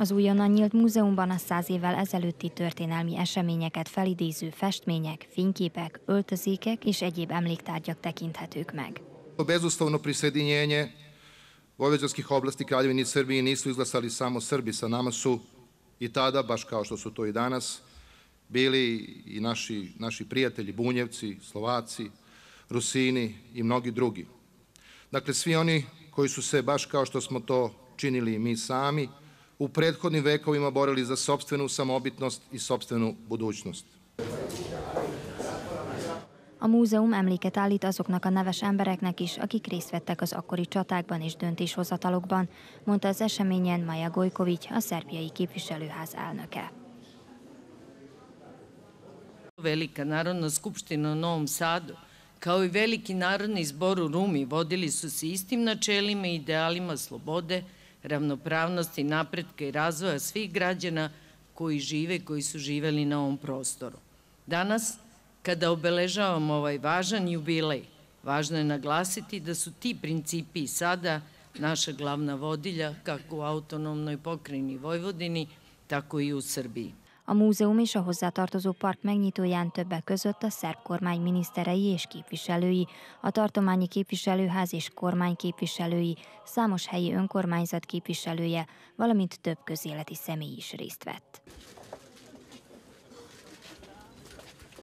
Az újonnan nyílt múzeumban a száz évvel ezelőtti történelmi eseményeket felidéző festmények, fényképek, öltözékek és egyéb emléktárgyak tekinthetők meg. A bezustavno prisjedinjenje vojvođanskih oblasti Kraljevini Srbiji nisu izglasali samo Srbi, sa nama su i tada, baš kao što su to i danas, bili i naši, naši prijatelji Bunjevci, Slovaci, Rusini i mnogi drugi. Dakle, svi oni koji su se, baš kao što smo to činili mi sami, u prethodnim vekovima borili za sobstvenu samobitnost i sobstvenu budućnost. A múzeum emléket állít azoknak a neves embereknek is, akik részt vettek az akkori csatákban és döntéshozatalokban, mondta az eseményen Maja Gojkovics, a szerbiai képviselőház elnöke. Velika Narodna skupština u Novom Sadu, kao i Veliki narodni zbor u Rumi, vodili su se istim načelima i idealima slobode, ravnopravnosti, napretka i razvoja svih građana koji žive, koji su živeli na ovom prostoru. Danas, kada obeležavamo ovaj važan jubilej, važno je naglasiti da su ti principi sada naša glavna vodilja kako u autonomnoj pokrajini Vojvodini, tako i u Srbiji. A múzeum és a hozzátartozó park megnyitóján többek között a szerb kormány miniszterei és képviselői, a tartományi képviselőház és kormány képviselői, számos helyi önkormányzat képviselője, valamint több közéleti személy is részt vett.